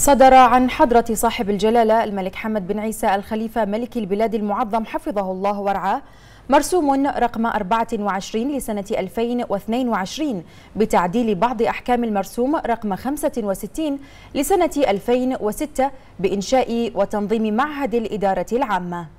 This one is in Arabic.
صدر عن حضرة صاحب الجلالة الملك حمد بن عيسى الخليفة ملك البلاد المعظم حفظه الله ورعاه مرسوم رقم 24 لسنة 2022 بتعديل بعض أحكام المرسوم رقم 65 لسنة 2006 بإنشاء وتنظيم معهد الإدارة العامة